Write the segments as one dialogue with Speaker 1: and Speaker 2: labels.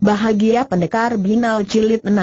Speaker 1: Bahagia Pendekar Binal Jilid 6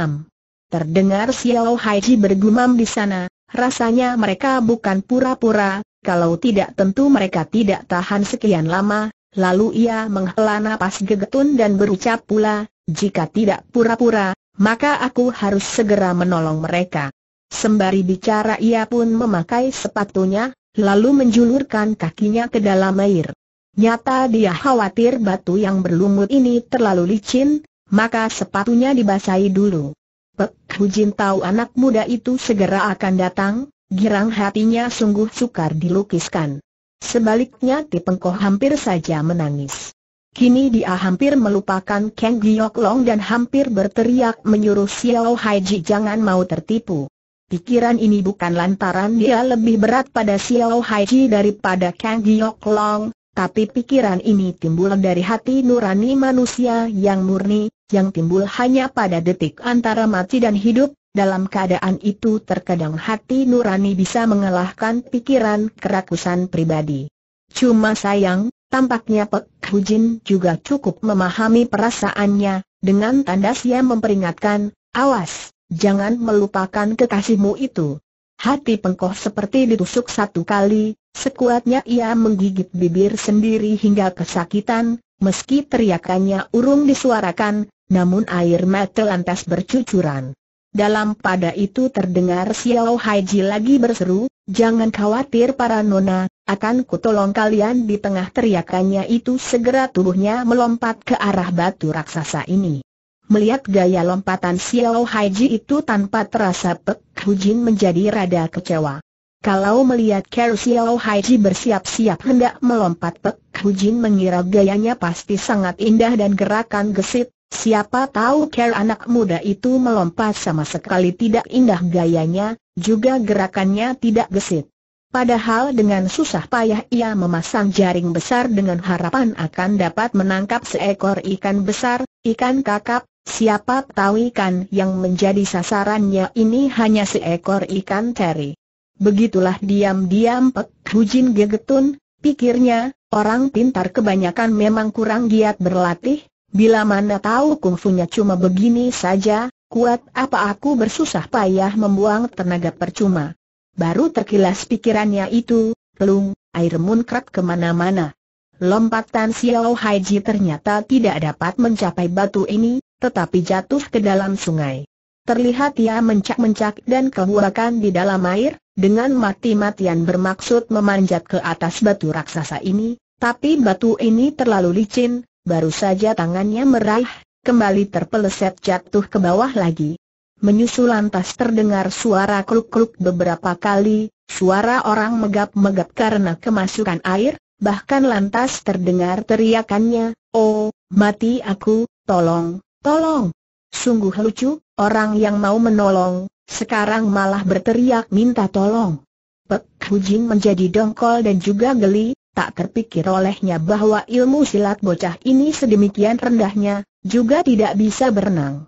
Speaker 1: Terdengar Xiao Haiji bergumam di sana, rasanya mereka bukan pura-pura, kalau tidak tentu mereka tidak tahan sekian lama, lalu ia menghela napas gegetun dan berucap pula, jika tidak pura-pura, maka aku harus segera menolong mereka. Sembari bicara ia pun memakai sepatunya, lalu menjulurkan kakinya ke dalam air. Nyata dia khawatir batu yang berlumut ini terlalu licin, maka sepatunya dibasahi dulu. Pek Hujin tahu anak muda itu segera akan datang, girang hatinya sungguh sukar dilukiskan. Sebaliknya Pengkoh hampir saja menangis. Kini dia hampir melupakan Kang Giok Long dan hampir berteriak menyuruh Xiao Haiji jangan mau tertipu. Pikiran ini bukan lantaran dia lebih berat pada Xiao Haiji daripada Kang Giok Long, tapi pikiran ini timbul dari hati nurani manusia yang murni, yang timbul hanya pada detik antara mati dan hidup, dalam keadaan itu terkadang hati nurani bisa mengalahkan pikiran kerakusan pribadi. Cuma sayang, tampaknya Pek Hujin juga cukup memahami perasaannya, dengan tandas ia memperingatkan, awas, jangan melupakan kekasihmu itu. Hati pengkoh seperti ditusuk satu kali, Sekuatnya ia menggigit bibir sendiri hingga kesakitan, meski teriakannya urung disuarakan, namun air mata lantas bercucuran. Dalam pada itu terdengar Xiao Haiji lagi berseru, Jangan khawatir para nona, akan kutolong kalian di tengah teriakannya itu segera tubuhnya melompat ke arah batu raksasa ini. Melihat gaya lompatan Xiao Haiji itu tanpa terasa Pek Hujin menjadi rada kecewa. Kalau melihat Ker Xiao Haiji bersiap-siap hendak melompat Pek Jin mengira gayanya pasti sangat indah dan gerakan gesit, siapa tahu Ker anak muda itu melompat sama sekali tidak indah gayanya, juga gerakannya tidak gesit. Padahal dengan susah payah ia memasang jaring besar dengan harapan akan dapat menangkap seekor ikan besar, ikan kakap, siapa tahu ikan yang menjadi sasarannya ini hanya seekor ikan teri. Begitulah diam-diam Pek Hujin gegetun, pikirnya, orang pintar kebanyakan memang kurang giat berlatih, bila mana tahu kungfunya cuma begini saja, kuat apa aku bersusah payah membuang tenaga percuma. Baru terkilas pikirannya itu, pelung, air munkrat kemana-mana. Lompatan Xiao Haiji ternyata tidak dapat mencapai batu ini, tetapi jatuh ke dalam sungai. Terlihat ia mencak-mencak dan kehuakan di dalam air, dengan mati-matian bermaksud memanjat ke atas batu raksasa ini, tapi batu ini terlalu licin, baru saja tangannya meraih, kembali terpeleset jatuh ke bawah lagi. Menyusul lantas terdengar suara kluk-kluk beberapa kali, suara orang megap-megap karena kemasukan air, bahkan lantas terdengar teriakannya, Oh, mati aku, tolong, tolong. Sungguh lucu, orang yang mau menolong, sekarang malah berteriak minta tolong. Pek Hujing menjadi dongkol dan juga geli, tak terpikir olehnya bahwa ilmu silat bocah ini sedemikian rendahnya, juga tidak bisa berenang.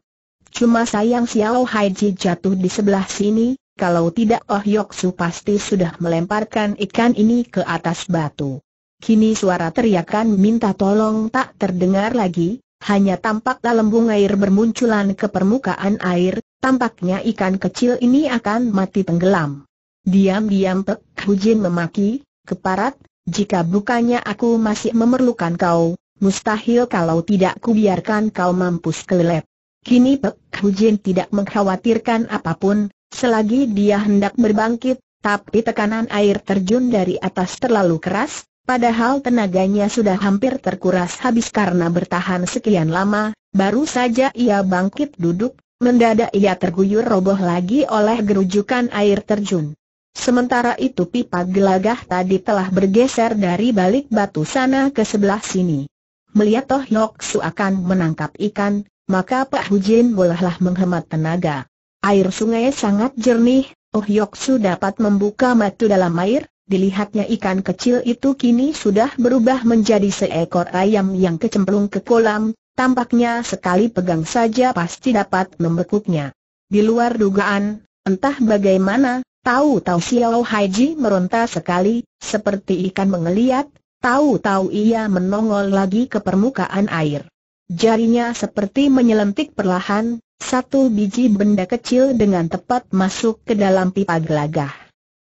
Speaker 1: Cuma sayang Xiao Haiji jatuh di sebelah sini, kalau tidak Oh Su pasti sudah melemparkan ikan ini ke atas batu. Kini suara teriakan minta tolong tak terdengar lagi, hanya tampak dalam bunga air bermunculan ke permukaan air, tampaknya ikan kecil ini akan mati tenggelam. Diam-diam Pek Hujin memaki, keparat, jika bukannya aku masih memerlukan kau, mustahil kalau tidak kubiarkan kau mampus kelelep. Kini Pek Hujin tidak mengkhawatirkan apapun, selagi dia hendak berbangkit, tapi tekanan air terjun dari atas terlalu keras, Padahal tenaganya sudah hampir terkuras habis karena bertahan sekian lama, baru saja ia bangkit duduk, mendadak ia terguyur roboh lagi oleh gerujukan air terjun. Sementara itu pipa gelagah tadi telah bergeser dari balik batu sana ke sebelah sini. Melihat Toh Yok Su akan menangkap ikan, maka Pak Hujin bolehlah menghemat tenaga. Air sungai sangat jernih, Oh Yok Su dapat membuka mata dalam air, Dilihatnya ikan kecil itu kini sudah berubah menjadi seekor ayam yang kecemplung ke kolam, tampaknya sekali pegang saja pasti dapat membekuknya. Di luar dugaan, entah bagaimana, tahu-tahu Xiao Haiji meronta sekali, seperti ikan mengeliat, tahu-tahu ia menongol lagi ke permukaan air. Jarinya seperti menyelentik perlahan, satu biji benda kecil dengan tepat masuk ke dalam pipa gelagah.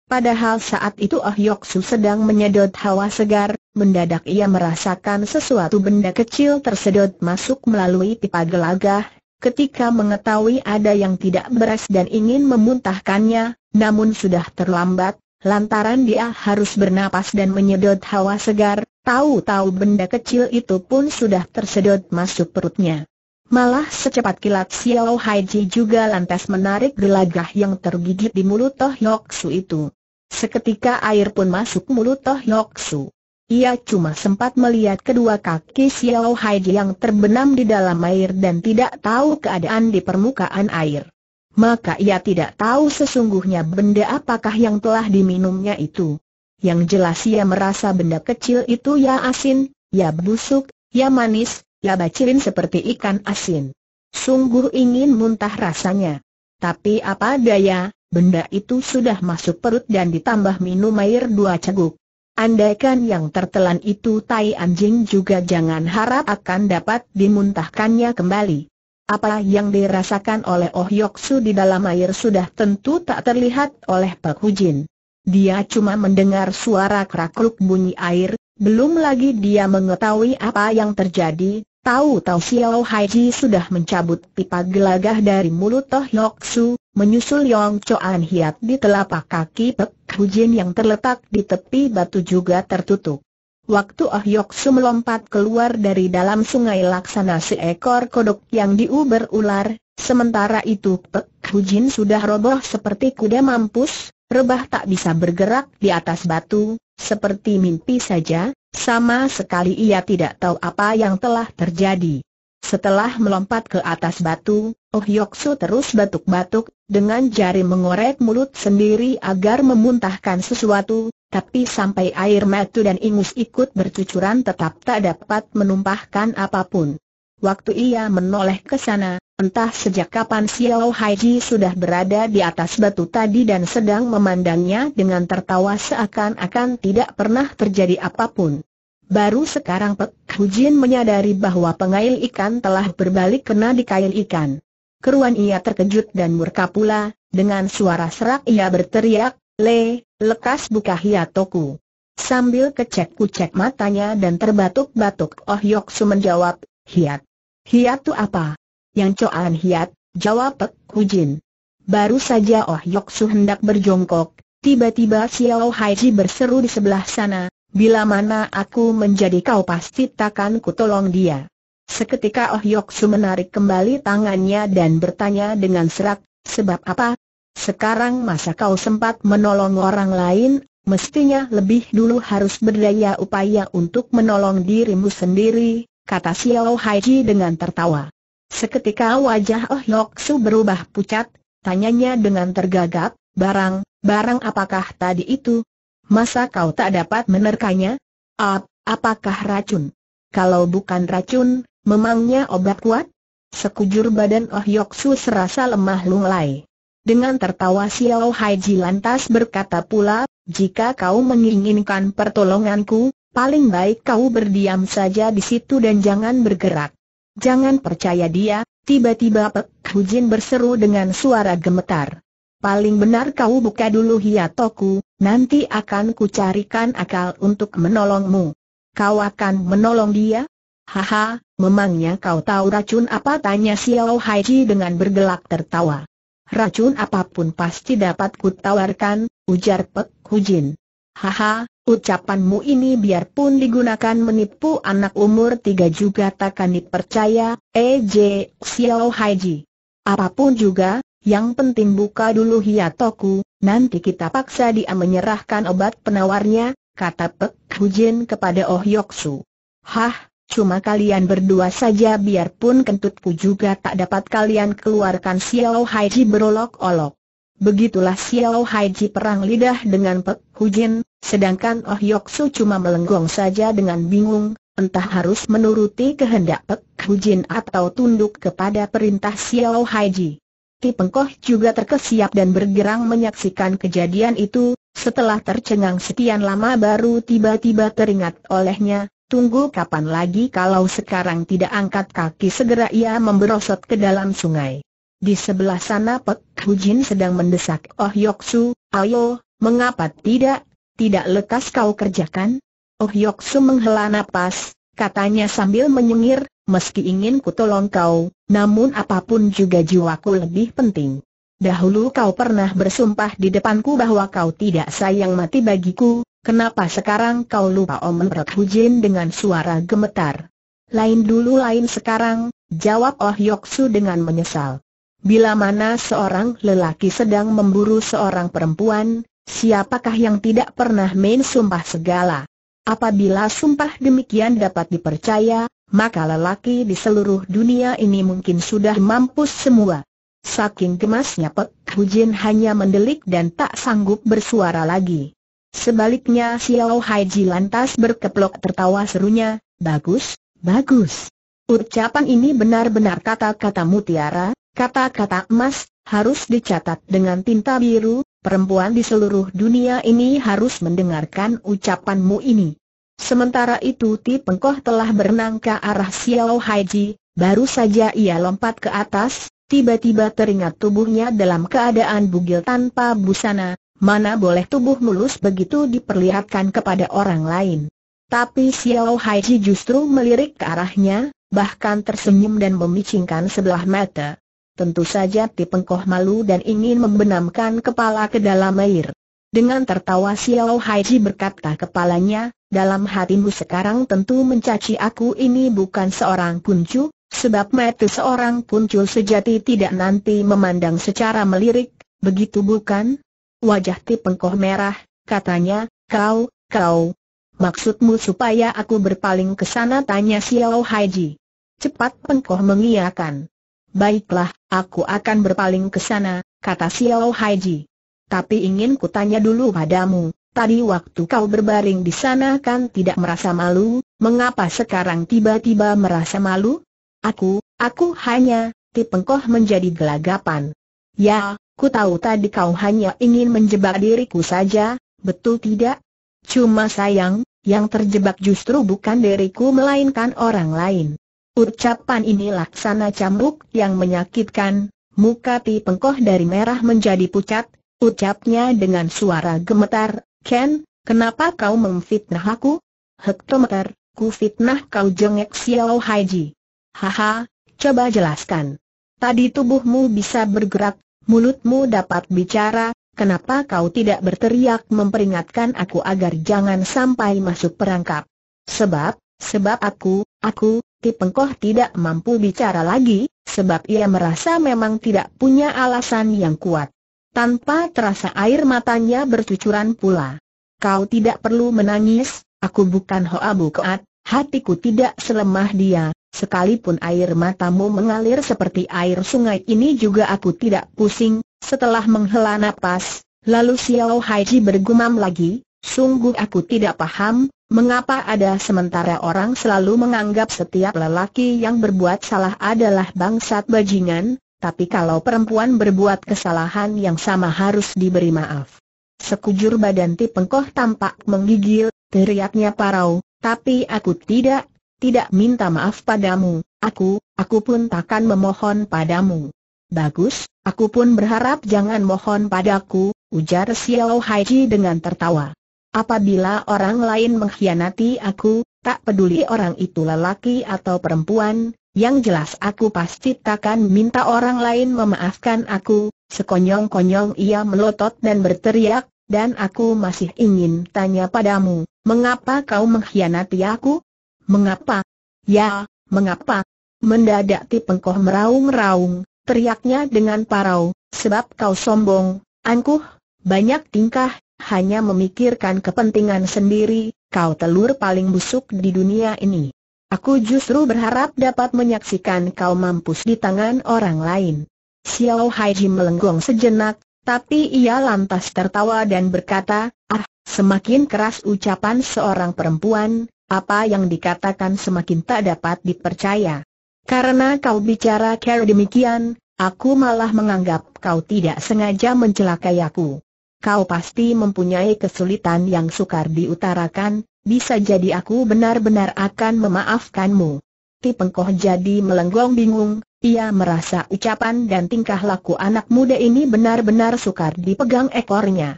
Speaker 1: Padahal saat itu Oh Su sedang menyedot hawa segar, mendadak ia merasakan sesuatu benda kecil tersedot masuk melalui pipa gelagah, ketika mengetahui ada yang tidak beres dan ingin memuntahkannya, namun sudah terlambat, lantaran dia harus bernapas dan menyedot hawa segar, tahu-tahu benda kecil itu pun sudah tersedot masuk perutnya. Malah secepat kilat Xiao Haiji juga lantas menarik gelagah yang tergigit di mulut Toh Yok Su itu. Seketika air pun masuk mulut Toh Yok Su. Ia cuma sempat melihat kedua kaki Xiao Haiji yang terbenam di dalam air dan tidak tahu keadaan di permukaan air. Maka ia tidak tahu sesungguhnya benda apakah yang telah diminumnya itu. Yang jelas ia merasa benda kecil itu ya asin, ya busuk, ya manis, Ya bacilin seperti ikan asin. Sungguh ingin muntah rasanya. Tapi apa daya, benda itu sudah masuk perut dan ditambah minum air dua ceguk. Andaikan yang tertelan itu tai anjing juga jangan harap akan dapat dimuntahkannya kembali. Apa yang dirasakan oleh Oh Yoksu di dalam air sudah tentu tak terlihat oleh Pak Hujin. Dia cuma mendengar suara kerakluk bunyi air, belum lagi dia mengetahui apa yang terjadi, Tahu-tahu Xiao Haiji sudah mencabut pipa gelagah dari mulut Toh Yok Su, menyusul Yong Choan Hiat di telapak kaki Pek Hujin yang terletak di tepi batu juga tertutup. Waktu Ah Yok Su melompat keluar dari dalam sungai laksana seekor kodok yang diuber ular, sementara itu Pek Hujin sudah roboh seperti kuda mampus, rebah tak bisa bergerak di atas batu, seperti mimpi saja, sama sekali ia tidak tahu apa yang telah terjadi. Setelah melompat ke atas batu, Oh Yoksu terus batuk-batuk, dengan jari mengorek mulut sendiri agar memuntahkan sesuatu, tapi sampai air mata dan ingus ikut bercucuran tetap tak dapat menumpahkan apapun. Waktu ia menoleh ke sana, Entah sejak kapan Xiao Haiji sudah berada di atas batu tadi dan sedang memandangnya dengan tertawa seakan-akan tidak pernah terjadi apapun. Baru sekarang Pek Hujin menyadari bahwa pengail ikan telah berbalik kena di kail ikan. Keruan ia terkejut dan murka pula, dengan suara serak ia berteriak, Le, lekas buka hiatoku. Sambil kecek-kucek matanya dan terbatuk-batuk Oh Yok Su menjawab, Hiat. Hiat tu apa? yang Coan Hiat, jawab Pek Hujin. Baru saja Oh Yok Su hendak berjongkok, tiba-tiba Xiao Haiji berseru di sebelah sana, bila mana aku menjadi kau pasti takkan ku tolong dia. Seketika Oh Yok Su menarik kembali tangannya dan bertanya dengan serak, sebab apa? Sekarang masa kau sempat menolong orang lain, mestinya lebih dulu harus berdaya upaya untuk menolong dirimu sendiri, kata Xiao Haiji dengan tertawa. Seketika wajah Oh Yok Su berubah pucat, tanyanya dengan tergagap, barang, barang apakah tadi itu? Masa kau tak dapat menerkanya? Ap, apakah racun? Kalau bukan racun, memangnya obat kuat? Sekujur badan Oh Yok Su serasa lemah lunglai. Dengan tertawa Xiao Ji lantas berkata pula, jika kau menginginkan pertolonganku, paling baik kau berdiam saja di situ dan jangan bergerak. Jangan percaya dia, tiba-tiba Pek Hujin berseru dengan suara gemetar. Paling benar kau buka dulu hiatoku, nanti akan kucarikan akal untuk menolongmu. Kau akan menolong dia? Haha, memangnya kau tahu racun apa? Tanya Xiao Haiji dengan bergelak tertawa. Racun apapun pasti dapat kutawarkan, ujar Pek Hujin. Haha, ucapanmu ini biarpun digunakan menipu anak umur tiga juga takkan dipercaya, EJ eh, Xiao Haiji. Apapun juga, yang penting buka dulu hiatoku, nanti kita paksa dia menyerahkan obat penawarnya, kata Pek Hujin kepada Oh Yoksu. Hah, Cuma kalian berdua saja biarpun kentutku juga tak dapat kalian keluarkan Xiao Haiji berolok-olok. Begitulah Xiao Haiji perang lidah dengan Pek Hujin, sedangkan Oh Su cuma melenggong saja dengan bingung, entah harus menuruti kehendak Pek Hujin atau tunduk kepada perintah Xiao Haiji. Ti Pengkoh juga terkesiap dan bergerang menyaksikan kejadian itu, setelah tercengang sekian lama baru tiba-tiba teringat olehnya, tunggu kapan lagi kalau sekarang tidak angkat kaki segera ia memberosot ke dalam sungai. Di sebelah sana Pek Hujin sedang mendesak Oh Yoksu, ayo, mengapa tidak, tidak lekas kau kerjakan? Oh Yoksu menghela nafas, katanya sambil menyengir, meski ingin ku tolong kau, namun apapun juga jiwaku lebih penting. Dahulu kau pernah bersumpah di depanku bahwa kau tidak sayang mati bagiku, kenapa sekarang kau lupa Om Hujin dengan suara gemetar? Lain dulu lain sekarang, jawab Oh Yoksu dengan menyesal. Bila mana seorang lelaki sedang memburu seorang perempuan, siapakah yang tidak pernah main sumpah segala? Apabila sumpah demikian dapat dipercaya, maka lelaki di seluruh dunia ini mungkin sudah mampus semua. Saking gemasnya Pek Hujin hanya mendelik dan tak sanggup bersuara lagi. Sebaliknya Xiao Haiji lantas berkeplok tertawa serunya, bagus, bagus. Ucapan ini benar-benar kata-kata mutiara, Kata-kata emas, harus dicatat dengan tinta biru, perempuan di seluruh dunia ini harus mendengarkan ucapanmu ini. Sementara itu Ti Pengkoh telah berenang ke arah Xiao Haiji, baru saja ia lompat ke atas, tiba-tiba teringat tubuhnya dalam keadaan bugil tanpa busana, mana boleh tubuh mulus begitu diperlihatkan kepada orang lain. Tapi Xiao Haiji justru melirik ke arahnya, bahkan tersenyum dan memicingkan sebelah mata. Tentu saja Ti Pengkoh malu dan ingin membenamkan kepala ke dalam air. Dengan tertawa Xiao Haiji berkata kepalanya, dalam hatimu sekarang tentu mencaci aku ini bukan seorang kuncu, sebab mati seorang kuncu sejati tidak nanti memandang secara melirik, begitu bukan? Wajah Ti Pengkoh merah, katanya, kau, kau. Maksudmu supaya aku berpaling ke sana tanya Xiao Haiji. Cepat Pengkoh mengiyakan. Baiklah, aku akan berpaling ke sana, kata Xiao Haiji. Tapi ingin kutanya dulu padamu, tadi waktu kau berbaring di sana kan tidak merasa malu, mengapa sekarang tiba-tiba merasa malu? Aku, aku hanya, tipengkoh menjadi gelagapan. Ya, ku tahu tadi kau hanya ingin menjebak diriku saja, betul tidak? Cuma sayang, yang terjebak justru bukan diriku melainkan orang lain. Ucapan ini laksana cambuk yang menyakitkan, muka Ti Pengkoh dari merah menjadi pucat, ucapnya dengan suara gemetar, Ken, kenapa kau memfitnah aku? Hektometer, ku fitnah kau jengek Xiao Haiji. Haha, coba jelaskan. Tadi tubuhmu bisa bergerak, mulutmu dapat bicara, kenapa kau tidak berteriak memperingatkan aku agar jangan sampai masuk perangkap? Sebab, sebab aku, aku, Tipengkoh tidak mampu bicara lagi, sebab ia merasa memang tidak punya alasan yang kuat. Tanpa terasa air matanya bercucuran pula. Kau tidak perlu menangis, aku bukan Hoabu Keat, hatiku tidak selemah dia, sekalipun air matamu mengalir seperti air sungai ini juga aku tidak pusing, setelah menghela napas, lalu Xiao Haiji bergumam lagi, sungguh aku tidak paham, Mengapa ada sementara orang selalu menganggap setiap lelaki yang berbuat salah adalah bangsat bajingan, tapi kalau perempuan berbuat kesalahan yang sama harus diberi maaf. Sekujur badan Tipengkoh tampak menggigil, teriaknya parau, tapi aku tidak, tidak minta maaf padamu, aku, aku pun takkan memohon padamu. Bagus, aku pun berharap jangan mohon padaku, ujar Xiao Haiji dengan tertawa. Apabila orang lain mengkhianati aku, tak peduli orang itu lelaki atau perempuan, yang jelas aku pasti takkan minta orang lain memaafkan aku, sekonyong-konyong ia melotot dan berteriak, dan aku masih ingin tanya padamu, mengapa kau mengkhianati aku? Mengapa? Ya, mengapa? Mendadak ti meraung-raung, teriaknya dengan parau, sebab kau sombong, angkuh, banyak tingkah, hanya memikirkan kepentingan sendiri, kau telur paling busuk di dunia ini. Aku justru berharap dapat menyaksikan kau mampus di tangan orang lain. Xiao Haiji melenggong sejenak, tapi ia lantas tertawa dan berkata, ah, semakin keras ucapan seorang perempuan, apa yang dikatakan semakin tak dapat dipercaya. Karena kau bicara care demikian, aku malah menganggap kau tidak sengaja mencelakai aku kau pasti mempunyai kesulitan yang sukar diutarakan, bisa jadi aku benar-benar akan memaafkanmu. Ti Pengkoh jadi melenggong bingung, ia merasa ucapan dan tingkah laku anak muda ini benar-benar sukar dipegang ekornya.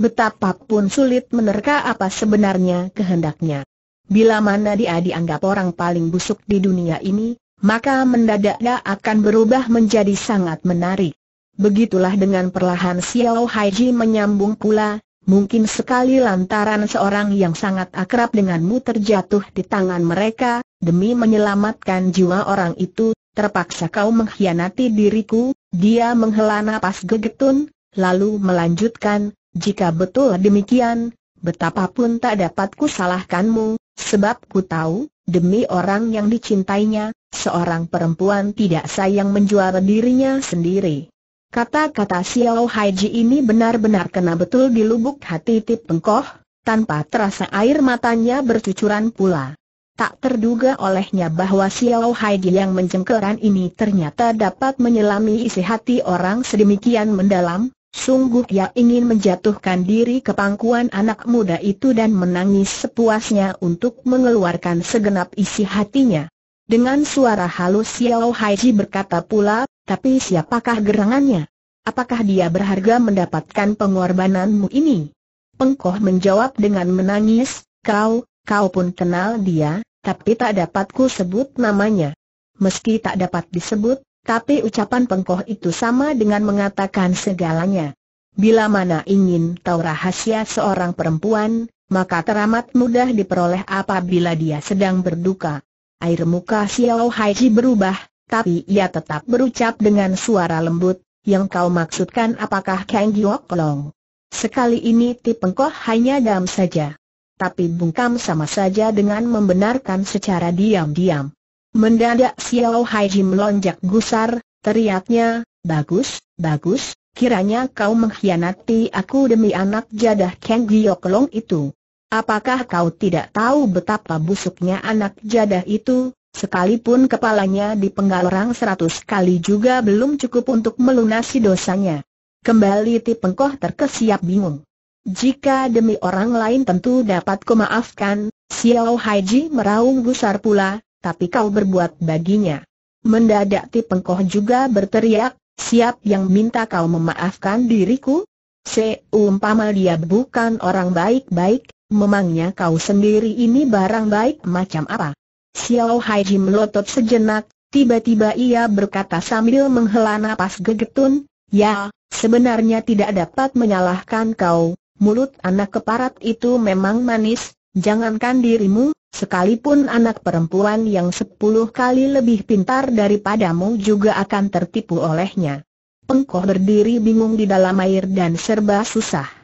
Speaker 1: Betapapun sulit menerka apa sebenarnya kehendaknya. Bila mana dia dianggap orang paling busuk di dunia ini, maka mendadak akan berubah menjadi sangat menarik. Begitulah dengan perlahan Xiao Haiji menyambung pula, mungkin sekali lantaran seorang yang sangat akrab denganmu terjatuh di tangan mereka, demi menyelamatkan jiwa orang itu, terpaksa kau mengkhianati diriku, dia menghela nafas gegetun, lalu melanjutkan, jika betul demikian, betapapun tak dapat ku salahkanmu, sebab ku tahu, demi orang yang dicintainya, seorang perempuan tidak sayang menjual dirinya sendiri. Kata-kata Xiao Haiji ini benar-benar kena betul di lubuk hati Tip Pengkoh, tanpa terasa air matanya bercucuran pula. Tak terduga olehnya bahwa Xiao Haiji yang mencengkeran ini ternyata dapat menyelami isi hati orang sedemikian mendalam, Sungguh ia ingin menjatuhkan diri ke pangkuan anak muda itu dan menangis sepuasnya untuk mengeluarkan segenap isi hatinya. Dengan suara halus Xiao Haiji berkata pula, tapi siapakah gerangannya? Apakah dia berharga mendapatkan pengorbananmu ini? Pengkoh menjawab dengan menangis, kau, kau pun kenal dia, tapi tak dapatku sebut namanya. Meski tak dapat disebut, tapi ucapan pengkoh itu sama dengan mengatakan segalanya. Bila mana ingin tahu rahasia seorang perempuan, maka teramat mudah diperoleh apabila dia sedang berduka. Air muka Xiao Haiji berubah, tapi ia tetap berucap dengan suara lembut, yang kau maksudkan apakah Kang Giok Long? Sekali ini Tipengkoh hanya dam saja. Tapi bungkam sama saja dengan membenarkan secara diam-diam. Mendadak Xiao Haiji melonjak gusar, teriaknya, bagus, bagus, kiranya kau mengkhianati aku demi anak jadah Kang Giok Long itu. Apakah kau tidak tahu betapa busuknya anak jadah itu? Sekalipun kepalanya dipenggal orang seratus kali juga belum cukup untuk melunasi dosanya. Kembali Ti Pengkoh terkesiap bingung. Jika demi orang lain tentu dapat kumaafkan, Xiao Haiji meraung gusar pula, tapi kau berbuat baginya. Mendadak Ti Pengkoh juga berteriak, siap yang minta kau memaafkan diriku? Seumpama dia bukan orang baik-baik, Memangnya kau sendiri ini barang baik macam apa? Xiao Hai melotot sejenak, tiba-tiba ia berkata sambil menghela nafas gegetun, Ya, sebenarnya tidak dapat menyalahkan kau, mulut anak keparat itu memang manis, jangankan dirimu, sekalipun anak perempuan yang sepuluh kali lebih pintar daripadamu juga akan tertipu olehnya. Pengkoh berdiri bingung di dalam air dan serba susah.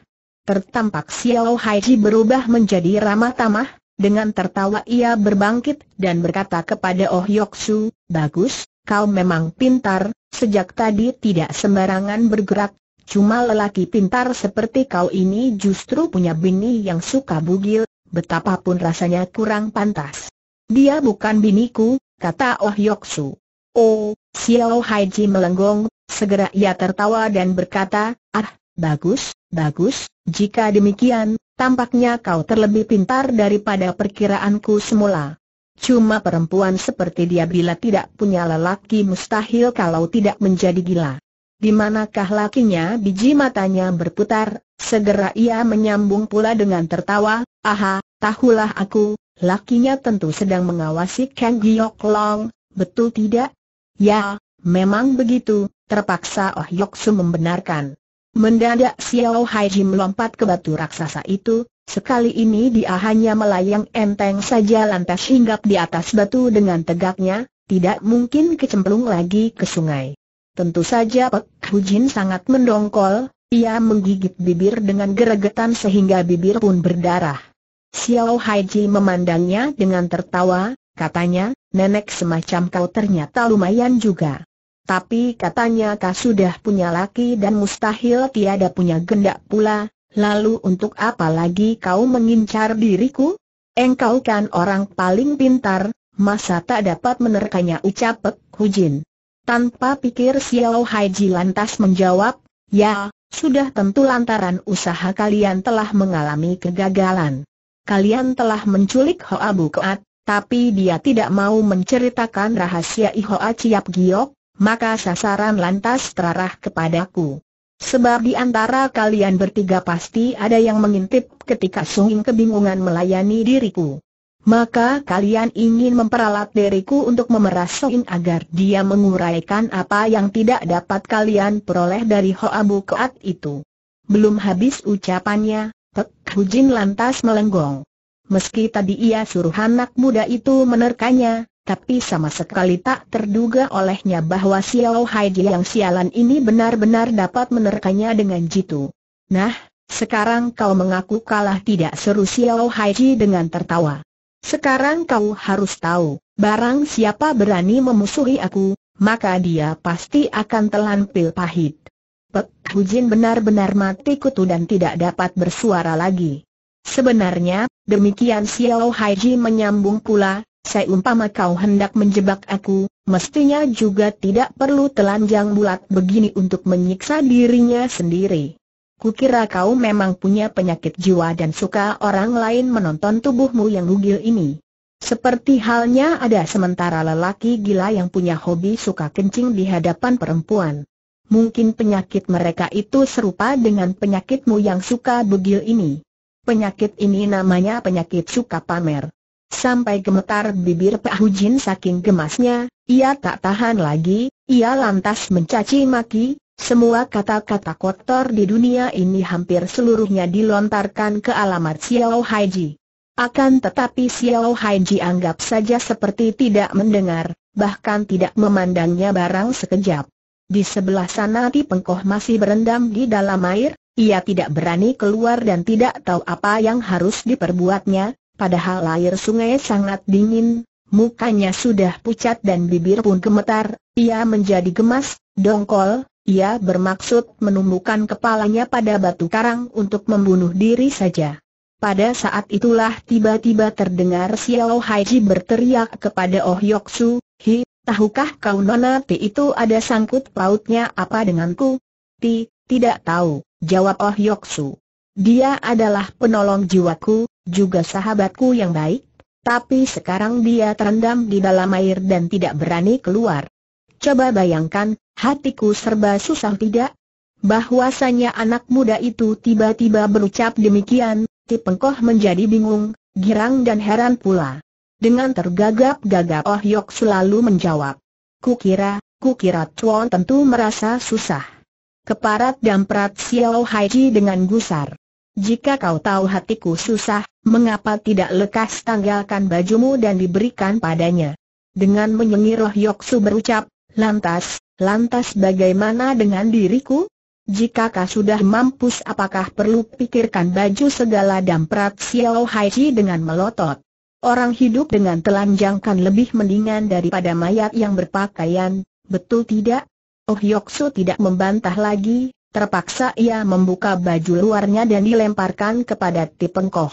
Speaker 1: Tertampak Xiao Haiji berubah menjadi ramah tamah, dengan tertawa ia berbangkit dan berkata kepada Oh Yoksu, Bagus, kau memang pintar, sejak tadi tidak sembarangan bergerak, cuma lelaki pintar seperti kau ini justru punya bini yang suka bugil, betapapun rasanya kurang pantas. Dia bukan biniku, kata Oh Yoksu. Oh, Xiao Haiji melenggong, segera ia tertawa dan berkata, Ah, Bagus, bagus, jika demikian, tampaknya kau terlebih pintar daripada perkiraanku semula. Cuma perempuan seperti dia bila tidak punya lelaki mustahil kalau tidak menjadi gila. Di manakah lakinya biji matanya berputar, segera ia menyambung pula dengan tertawa, aha, tahulah aku, lakinya tentu sedang mengawasi Kang Giok Long, betul tidak? Ya, memang begitu, terpaksa Oh Yok Su membenarkan. Mendadak Xiao Hai melompat ke batu raksasa itu, sekali ini dia hanya melayang enteng saja lantas hinggap di atas batu dengan tegaknya, tidak mungkin kecemplung lagi ke sungai. Tentu saja Pek Hujin sangat mendongkol, ia menggigit bibir dengan geregetan sehingga bibir pun berdarah. Xiao Haiji memandangnya dengan tertawa, katanya, nenek semacam kau ternyata lumayan juga. Tapi katanya kau sudah punya laki dan mustahil tiada punya gendak pula, lalu untuk apa lagi kau mengincar diriku? Engkau kan orang paling pintar, masa tak dapat menerkanya ucap Pek Hujin. Tanpa pikir Xiao Haiji lantas menjawab, ya, sudah tentu lantaran usaha kalian telah mengalami kegagalan. Kalian telah menculik Hoa Bukoat, tapi dia tidak mau menceritakan rahasia Ihoa Ciap Giok, maka sasaran lantas terarah kepadaku. Sebab di antara kalian bertiga pasti ada yang mengintip ketika Sunging kebingungan melayani diriku. Maka kalian ingin memperalat diriku untuk memeras Sunging agar dia menguraikan apa yang tidak dapat kalian peroleh dari Hoabu Koat itu. Belum habis ucapannya, Pek Hujin lantas melenggong. Meski tadi ia suruh anak muda itu menerkanya, tapi sama sekali tak terduga olehnya bahwa Xiao Haiji yang sialan ini benar-benar dapat menerkanya dengan jitu. Nah, sekarang kau mengaku kalah tidak seru Xiao Haiji dengan tertawa. Sekarang kau harus tahu, barang siapa berani memusuhi aku, maka dia pasti akan telan pil pahit. Pek Hujin benar-benar mati kutu dan tidak dapat bersuara lagi. Sebenarnya, demikian Xiao Haiji menyambung pula, saya seumpama kau hendak menjebak aku, mestinya juga tidak perlu telanjang bulat begini untuk menyiksa dirinya sendiri. Kukira kau memang punya penyakit jiwa dan suka orang lain menonton tubuhmu yang bugil ini. Seperti halnya ada sementara lelaki gila yang punya hobi suka kencing di hadapan perempuan. Mungkin penyakit mereka itu serupa dengan penyakitmu yang suka bugil ini. Penyakit ini namanya penyakit suka pamer. Sampai gemetar bibir Pak Hujin saking gemasnya, ia tak tahan lagi, ia lantas mencaci maki, semua kata-kata kotor di dunia ini hampir seluruhnya dilontarkan ke alamat Xiao Haiji. Akan tetapi Xiao Haiji anggap saja seperti tidak mendengar, bahkan tidak memandangnya barang sekejap. Di sebelah sana di Pengkoh masih berendam di dalam air, ia tidak berani keluar dan tidak tahu apa yang harus diperbuatnya, Padahal air sungai sangat dingin, mukanya sudah pucat dan bibir pun gemetar, ia menjadi gemas, dongkol, ia bermaksud menumbuhkan kepalanya pada batu karang untuk membunuh diri saja. Pada saat itulah tiba-tiba terdengar Xiao Haiji berteriak kepada Oh Yoksu, Hi, tahukah kau nona Ti itu ada sangkut pautnya apa denganku? Ti, tidak tahu, jawab Oh Yoksu. Dia adalah penolong jiwaku, juga sahabatku yang baik, tapi sekarang dia terendam di dalam air dan tidak berani keluar. Coba bayangkan, hatiku serba susah tidak? Bahwasanya anak muda itu tiba-tiba berucap demikian, Pengkoh menjadi bingung, girang dan heran pula. Dengan tergagap-gagap Oh Yok selalu menjawab. Kukira, kukira Tuan tentu merasa susah. Keparat dan Prat Xiao Haiji dengan gusar. Jika kau tahu hatiku susah, mengapa tidak lekas tanggalkan bajumu dan diberikan padanya? Dengan menyengir Loh Yoksu berucap, lantas, lantas bagaimana dengan diriku? Jika kau sudah mampus apakah perlu pikirkan baju segala damprat Xiao Haiji dengan melotot? Orang hidup dengan telanjang kan lebih mendingan daripada mayat yang berpakaian, betul tidak? Oh Yoksu tidak membantah lagi, Terpaksa ia membuka baju luarnya dan dilemparkan kepada Tipengkoh.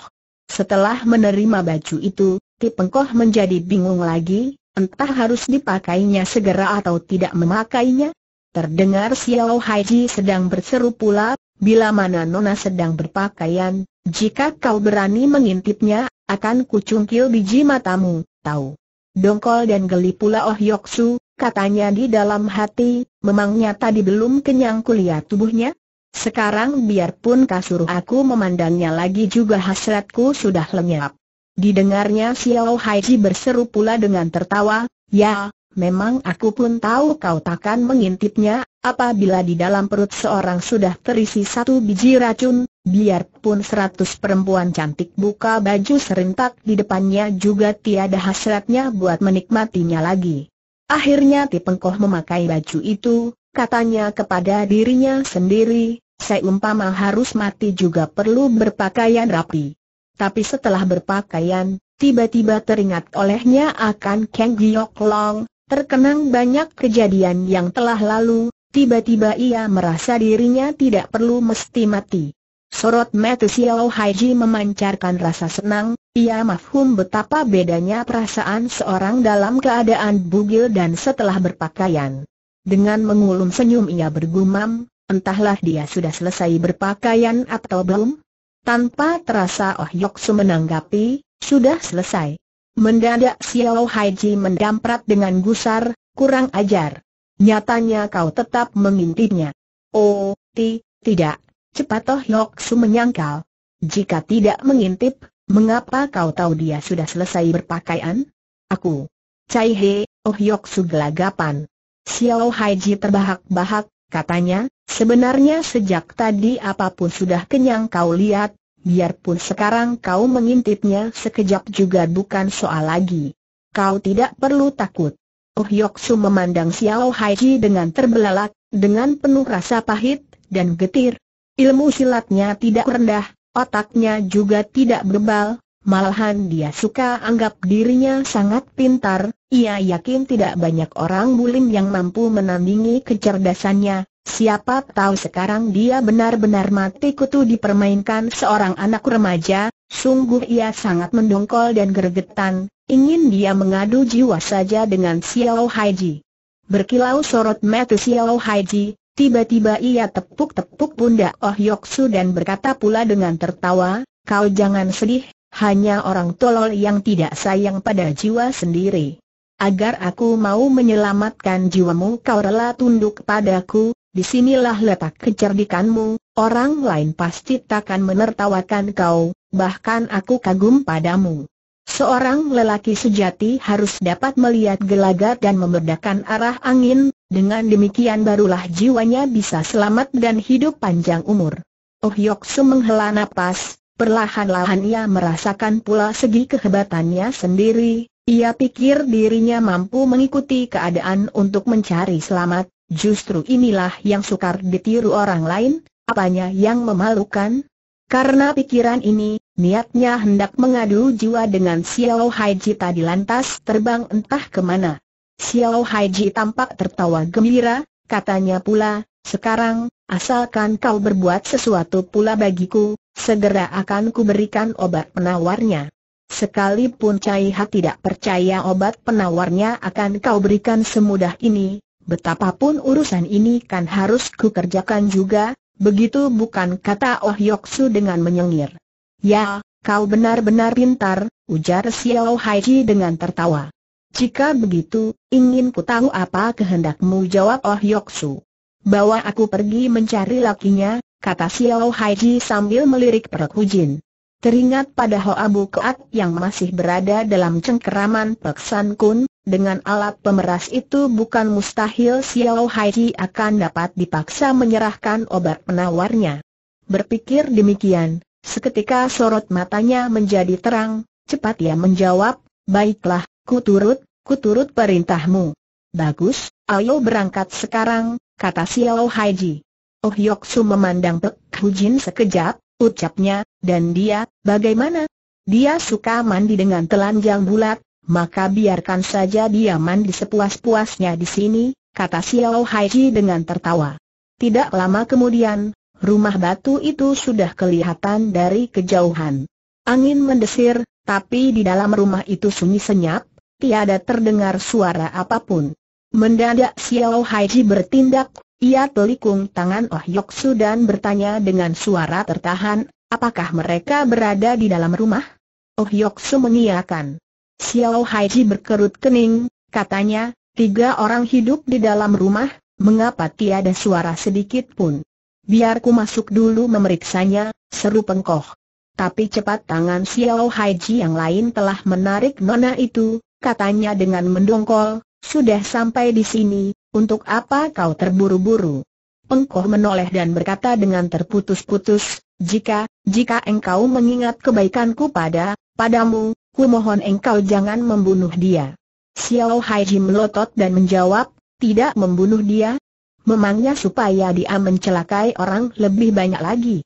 Speaker 1: Setelah menerima baju itu, Tipengkoh menjadi bingung lagi, entah harus dipakainya segera atau tidak memakainya. Terdengar Xiao Haiji sedang berseru pula, bila mana Nona sedang berpakaian, jika kau berani mengintipnya, akan kucungkil biji matamu, tahu. Dongkol dan geli pula Oh Yoksu, katanya di dalam hati, Memangnya tadi belum kenyang kulihat tubuhnya? Sekarang biarpun kasur aku memandangnya lagi juga hasratku sudah lenyap. Didengarnya Xiao Haiji berseru pula dengan tertawa, Ya, memang aku pun tahu kau takkan mengintipnya, apabila di dalam perut seorang sudah terisi satu biji racun, biarpun seratus perempuan cantik buka baju serentak di depannya juga tiada hasratnya buat menikmatinya lagi. Akhirnya Tipengkoh memakai baju itu, katanya kepada dirinya sendiri, seumpama harus mati juga perlu berpakaian rapi. Tapi setelah berpakaian, tiba-tiba teringat olehnya akan Kang Giok Long, terkenang banyak kejadian yang telah lalu, tiba-tiba ia merasa dirinya tidak perlu mesti mati. Sorot mata Xiao Haiji memancarkan rasa senang, ia mafhum betapa bedanya perasaan seorang dalam keadaan bugil dan setelah berpakaian. Dengan mengulum senyum ia bergumam, entahlah dia sudah selesai berpakaian atau belum. Tanpa terasa Oh Yoksu menanggapi, sudah selesai. Mendadak Xiao Haiji mendamprat dengan gusar, kurang ajar. Nyatanya kau tetap mengintipnya. Oh, ti, tidak Cepat Toh Yok Su menyangkal. Jika tidak mengintip, mengapa kau tahu dia sudah selesai berpakaian? Aku. Cai He, Oh Yok Su gelagapan. Xiao Haiji terbahak-bahak, katanya, sebenarnya sejak tadi apapun sudah kenyang kau lihat, biarpun sekarang kau mengintipnya sekejap juga bukan soal lagi. Kau tidak perlu takut. Oh Yok Su memandang Xiao Haiji dengan terbelalak, dengan penuh rasa pahit dan getir, Ilmu silatnya tidak rendah, otaknya juga tidak bebal, malahan dia suka anggap dirinya sangat pintar, ia yakin tidak banyak orang bulim yang mampu menandingi kecerdasannya, siapa tahu sekarang dia benar-benar mati kutu dipermainkan seorang anak remaja, sungguh ia sangat mendongkol dan gergetan, Ingin dia mengadu jiwa saja dengan Xiao Haiji. Berkilau sorot mata Xiao Haiji, Tiba-tiba ia tepuk-tepuk pundak Oh Yoksu dan berkata pula dengan tertawa, kau jangan sedih, hanya orang tolol yang tidak sayang pada jiwa sendiri. Agar aku mau menyelamatkan jiwamu kau rela tunduk padaku, disinilah letak kecerdikanmu, orang lain pasti takkan menertawakan kau, bahkan aku kagum padamu. Seorang lelaki sejati harus dapat melihat gelagat dan memerdakan arah angin, dengan demikian barulah jiwanya bisa selamat dan hidup panjang umur. Oh Su menghela napas, perlahan-lahan ia merasakan pula segi kehebatannya sendiri. Ia pikir dirinya mampu mengikuti keadaan untuk mencari selamat, justru inilah yang sukar ditiru orang lain, apanya yang memalukan? Karena pikiran ini, niatnya hendak mengadu jiwa dengan Xiao Hai tadi lantas terbang entah kemana. Xiao Haiji tampak tertawa gembira, katanya pula, sekarang, asalkan kau berbuat sesuatu pula bagiku, segera akan kuberikan obat penawarnya. Sekalipun Cai Ha tidak percaya obat penawarnya akan kau berikan semudah ini, betapapun urusan ini kan harus kukerjakan juga, begitu bukan kata Oh Yoksu dengan menyengir. Ya, kau benar-benar pintar, ujar Xiao Haiji dengan tertawa. Jika begitu, ingin ku tahu apa kehendakmu jawab Oh Yoksu. Bawa aku pergi mencari lakinya, kata Xiao Haiji sambil melirik Perk Hujin. Teringat pada Hoa Bu Keat yang masih berada dalam cengkeraman Pek San Kun, dengan alat pemeras itu bukan mustahil Xiao Haiji akan dapat dipaksa menyerahkan obat penawarnya. Berpikir demikian, seketika sorot matanya menjadi terang, cepat ia menjawab, Baiklah, Kuturut, kuturut perintahmu. Bagus, ayo berangkat sekarang, kata Xiao Haiji. Oh Yoksu memandang Pek Hujin sekejap, ucapnya, dan dia, bagaimana? Dia suka mandi dengan telanjang bulat, maka biarkan saja dia mandi sepuas-puasnya di sini, kata Xiao Haiji dengan tertawa. Tidak lama kemudian, rumah batu itu sudah kelihatan dari kejauhan. Angin mendesir, tapi di dalam rumah itu sunyi senyap, tiada terdengar suara apapun. Mendadak Xiao Haiji bertindak, ia telikung tangan Oh Yoksu dan bertanya dengan suara tertahan, apakah mereka berada di dalam rumah? Oh Yoksu mengiakan. Xiao Haiji berkerut kening, katanya, tiga orang hidup di dalam rumah, mengapa tiada suara sedikit pun? Biar ku masuk dulu memeriksanya, seru pengkoh. Tapi cepat tangan Xiao Haiji yang lain telah menarik nona itu, katanya dengan mendongkol, sudah sampai di sini, untuk apa kau terburu-buru? Pengkoh menoleh dan berkata dengan terputus-putus, jika, jika engkau mengingat kebaikanku pada, padamu, ku mohon engkau jangan membunuh dia. Xiao Haiji melotot dan menjawab, tidak membunuh dia, memangnya supaya dia mencelakai orang lebih banyak lagi.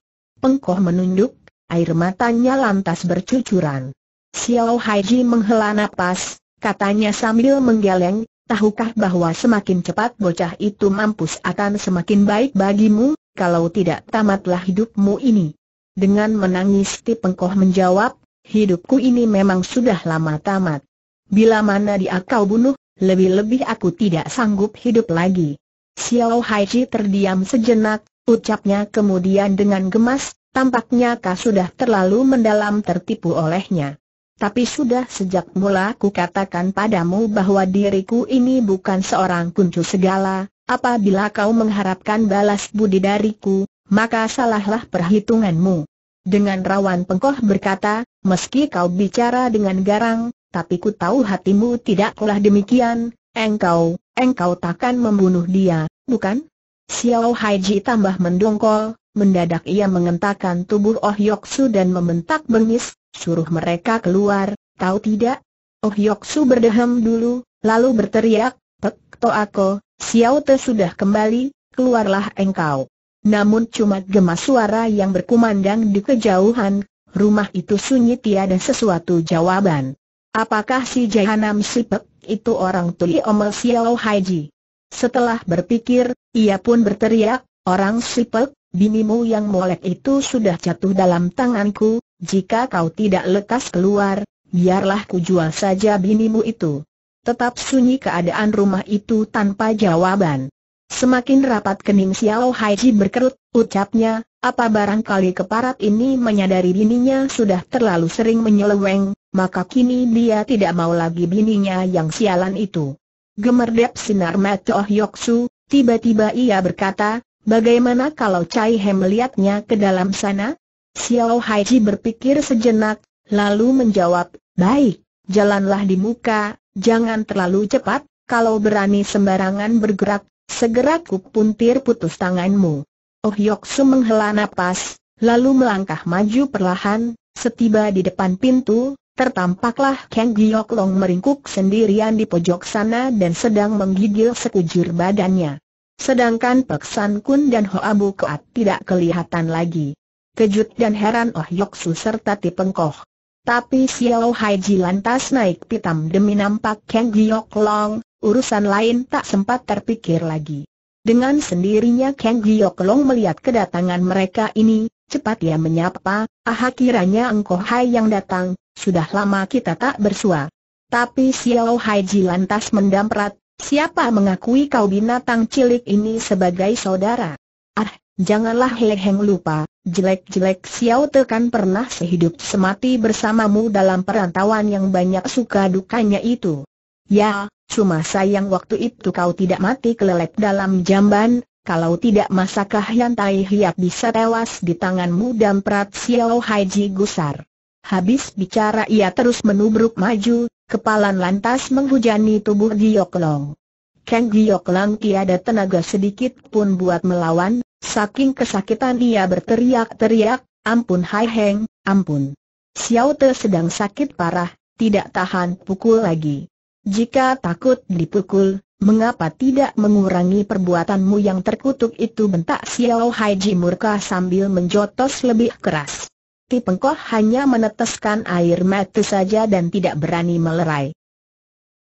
Speaker 1: Pengkoh menunduk, air matanya lantas bercucuran. Xiao Haiji menghela napas, katanya sambil menggeleng, tahukah bahwa semakin cepat bocah itu mampus akan semakin baik bagimu, kalau tidak tamatlah hidupmu ini. Dengan menangis Ti menjawab, hidupku ini memang sudah lama tamat. Bila mana dia kau bunuh, lebih-lebih aku tidak sanggup hidup lagi. Xiao Haiji terdiam sejenak, ucapnya kemudian dengan gemas, tampaknya kau sudah terlalu mendalam tertipu olehnya. Tapi sudah sejak mula ku katakan padamu bahwa diriku ini bukan seorang kuncu segala, apabila kau mengharapkan balas budi dariku, maka salahlah perhitunganmu. Dengan rawan pengkoh berkata, meski kau bicara dengan garang, tapi ku tahu hatimu tidaklah demikian, engkau, engkau takkan membunuh dia, bukan? Xiao Haiji tambah mendongkol, Mendadak ia mengentakkan tubuh Oh Yoksu dan membentak bengis, suruh mereka keluar, tahu tidak? Oh Yoksu berdehem dulu, lalu berteriak, Pek Toako, Xiao Te sudah kembali, keluarlah engkau. Namun cuma gemas suara yang berkumandang di kejauhan, rumah itu sunyi tiada sesuatu jawaban. Apakah si Jahanam Sipek itu orang Tuli Omel Xiao Haiji? Setelah berpikir, ia pun berteriak, orang Si Sipek, Binimu yang molek itu sudah jatuh dalam tanganku, jika kau tidak lekas keluar, biarlah ku jual saja binimu itu. Tetap sunyi keadaan rumah itu tanpa jawaban. Semakin rapat kening Xiao Haiji berkerut, ucapnya, apa barangkali keparat ini menyadari bininya sudah terlalu sering menyeleweng, maka kini dia tidak mau lagi bininya yang sialan itu. Gemerdep sinar mata Oh Yoksu, tiba-tiba ia berkata, Bagaimana kalau Cai He melihatnya ke dalam sana? Xiao Haiji berpikir sejenak, lalu menjawab, Baik, jalanlah di muka, jangan terlalu cepat, kalau berani sembarangan bergerak, segera kupuntir putus tanganmu. Oh Su menghela nafas, lalu melangkah maju perlahan, setiba di depan pintu, tertampaklah Kang Giok Long meringkuk sendirian di pojok sana dan sedang menggigil sekujur badannya. Sedangkan Pek Kun dan Hoa Bu Keat tidak kelihatan lagi. Kejut dan heran Oh Yoksu serta Koh. Tapi Xiao Hai Ji lantas naik pitam demi nampak Kang Giok Long, urusan lain tak sempat terpikir lagi. Dengan sendirinya Kang Giok Long melihat kedatangan mereka ini, cepat ia menyapa, ah kiranya engkau Hai yang datang, sudah lama kita tak bersua. Tapi Xiao Hai Ji lantas mendamprat, Siapa mengakui kau binatang cilik ini sebagai saudara? Ah, janganlah heheng lupa, jelek-jelek Xiao Te kan pernah sehidup semati bersamamu dalam perantauan yang banyak suka dukanya itu. Ya, cuma sayang waktu itu kau tidak mati kelelep dalam jamban, kalau tidak masakah yang Tai Hiap bisa tewas di tanganmu dan Prat Xiao Haiji gusar. Habis bicara ia terus menubruk maju, Kepalan lantas menghujani tubuh Gioklong. Kang Gioklong tiada tenaga sedikit pun buat melawan, saking kesakitan ia berteriak-teriak, ampun Hai Heng, ampun. Xiao Te sedang sakit parah, tidak tahan pukul lagi. Jika takut dipukul, mengapa tidak mengurangi perbuatanmu yang terkutuk itu bentak Xiao Hai Ji murka sambil menjotos lebih keras. Tipengkoh hanya meneteskan air mata saja dan tidak berani melerai.